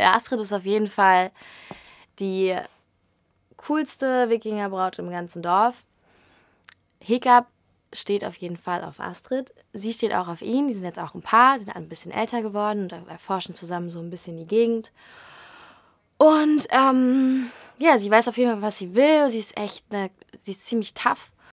Astrid ist auf jeden Fall die coolste Wikingerbraut im ganzen Dorf. Hiccup steht auf jeden Fall auf Astrid. Sie steht auch auf ihn. Die sind jetzt auch ein Paar, sind ein bisschen älter geworden und erforschen zusammen so ein bisschen die Gegend. Und ähm, ja, sie weiß auf jeden Fall, was sie will. Sie ist echt eine, sie ist ziemlich tough.